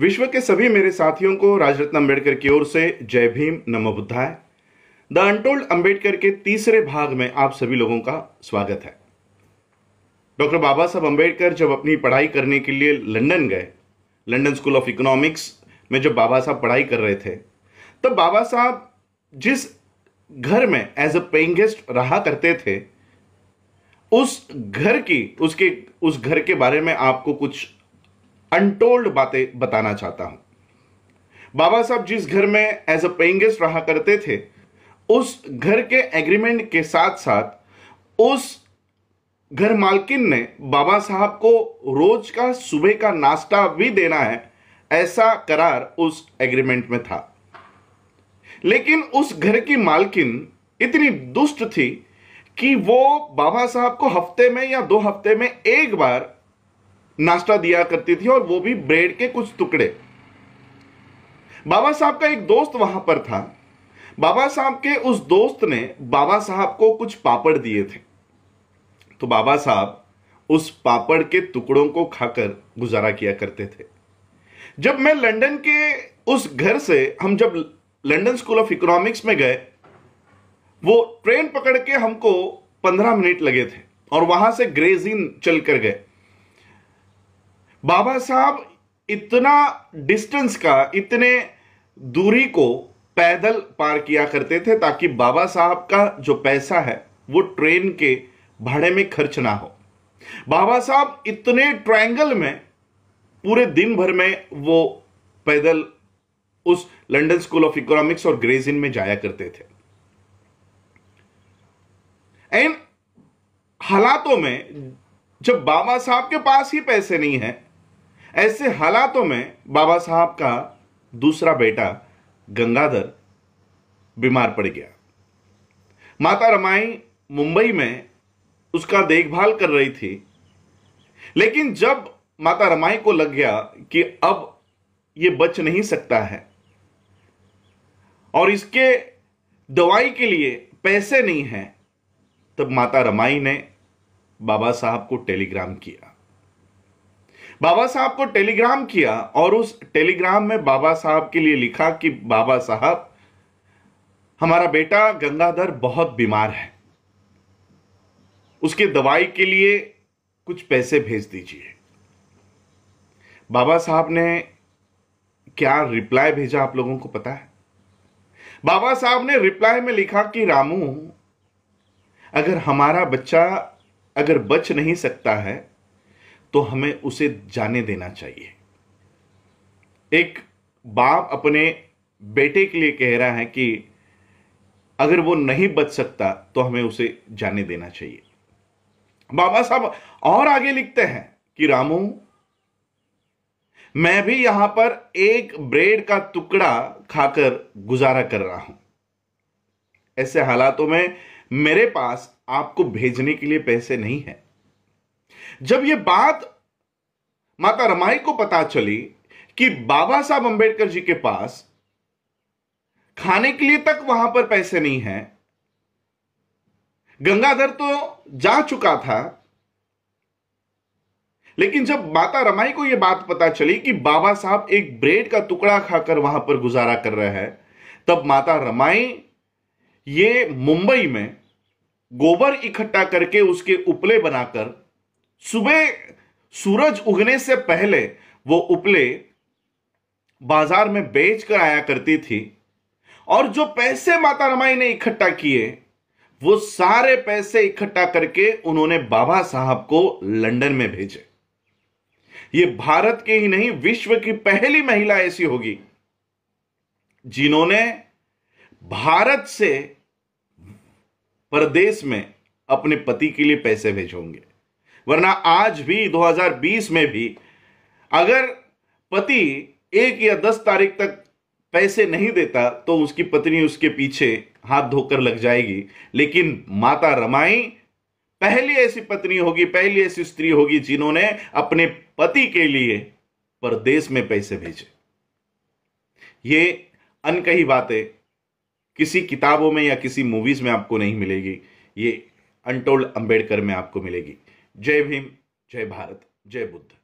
विश्व के सभी मेरे साथियों को राजरत्न अम्बेडकर की ओर से जय भीम नमो बुद्धाय द अनटोल्ड अम्बेडकर के तीसरे भाग में आप सभी लोगों का स्वागत है डॉक्टर बाबा साहब अम्बेडकर जब अपनी पढ़ाई करने के लिए लंदन गए लंदन स्कूल ऑफ इकोनॉमिक्स में जब बाबा साहब पढ़ाई कर रहे थे तब बाबा साहब जिस घर में एज अ पेइंग गेस्ट रहा करते थे उस घर की उसके उस घर के बारे में आपको कुछ अनटोल्ड बातें बताना चाहता हूं बाबा साहब जिस घर में एज अ पेइंग गेस्ट रहा करते थे उस घर के एग्रीमेंट के साथ साथ उस घर मालकिन ने बाबा साहब को रोज का सुबह का नाश्ता भी देना है ऐसा करार उस एग्रीमेंट में था लेकिन उस घर की मालकिन इतनी दुष्ट थी कि वो बाबा साहब को हफ्ते में या दो हफ्ते में एक बार नाश्ता दिया करती थी और वो भी ब्रेड के कुछ टुकड़े बाबा साहब का एक दोस्त वहां पर था बाबा साहब के उस दोस्त ने बाबा साहब को कुछ पापड़ दिए थे तो बाबा साहब उस पापड़ के टुकड़ों को खाकर गुजारा किया करते थे जब मैं लंदन के उस घर से हम जब लंदन स्कूल ऑफ इकोनॉमिक्स में गए वो ट्रेन पकड़ के हमको पंद्रह मिनट लगे थे और वहां से ग्रेजिन चल कर गए बाबा साहब इतना डिस्टेंस का इतने दूरी को पैदल पार किया करते थे ताकि बाबा साहब का जो पैसा है वो ट्रेन के भाड़े में खर्च ना हो बाबा साहब इतने ट्रायंगल में पूरे दिन भर में वो पैदल उस लंदन स्कूल ऑफ इकोनॉमिक्स और ग्रेज इन में जाया करते थे एंड हालातों में जब बाबा साहब के पास ही पैसे नहीं है ऐसे हालातों में बाबा साहब का दूसरा बेटा गंगाधर बीमार पड़ गया माता रमाई मुंबई में उसका देखभाल कर रही थी लेकिन जब माता रमाई को लग गया कि अब ये बच नहीं सकता है और इसके दवाई के लिए पैसे नहीं हैं तब माता रमाई ने बाबा साहब को टेलीग्राम किया बाबा साहब को टेलीग्राम किया और उस टेलीग्राम में बाबा साहब के लिए लिखा कि बाबा साहब हमारा बेटा गंगाधर बहुत बीमार है उसके दवाई के लिए कुछ पैसे भेज दीजिए बाबा साहब ने क्या रिप्लाई भेजा आप लोगों को पता है बाबा साहब ने रिप्लाई में लिखा कि रामू अगर हमारा बच्चा अगर बच नहीं सकता है तो हमें उसे जाने देना चाहिए एक बाप अपने बेटे के लिए कह रहा है कि अगर वो नहीं बच सकता तो हमें उसे जाने देना चाहिए बाबा साहब और आगे लिखते हैं कि रामू मैं भी यहां पर एक ब्रेड का टुकड़ा खाकर गुजारा कर रहा हूं ऐसे हालातों में मेरे पास आपको भेजने के लिए पैसे नहीं है जब ये बात माता रमाई को पता चली कि बाबा साहब अंबेडकर जी के पास खाने के लिए तक वहां पर पैसे नहीं है गंगाधर तो जा चुका था लेकिन जब माता रमाई को यह बात पता चली कि बाबा साहब एक ब्रेड का टुकड़ा खाकर वहां पर गुजारा कर रहे हैं तब माता रमाई ये मुंबई में गोबर इकट्ठा करके उसके उपले बनाकर सुबह सूरज उगने से पहले वो उपले बाजार में बेच कर आया करती थी और जो पैसे माता रमाई ने इकट्ठा किए वो सारे पैसे इकट्ठा करके उन्होंने बाबा साहब को लंदन में भेजे ये भारत के ही नहीं विश्व की पहली महिला ऐसी होगी जिन्होंने भारत से परदेश में अपने पति के लिए पैसे भेजोंगे वरना आज भी 2020 में भी अगर पति एक या दस तारीख तक पैसे नहीं देता तो उसकी पत्नी उसके पीछे हाथ धोकर लग जाएगी लेकिन माता रमाई पहली ऐसी पत्नी होगी पहली ऐसी स्त्री होगी जिन्होंने अपने पति के लिए परदेश में पैसे भेजे ये अनकही बातें किसी किताबों में या किसी मूवीज में आपको नहीं मिलेगी ये अनटोल्ड अंबेडकर में आपको मिलेगी जय भीम जय भारत जय बुद्ध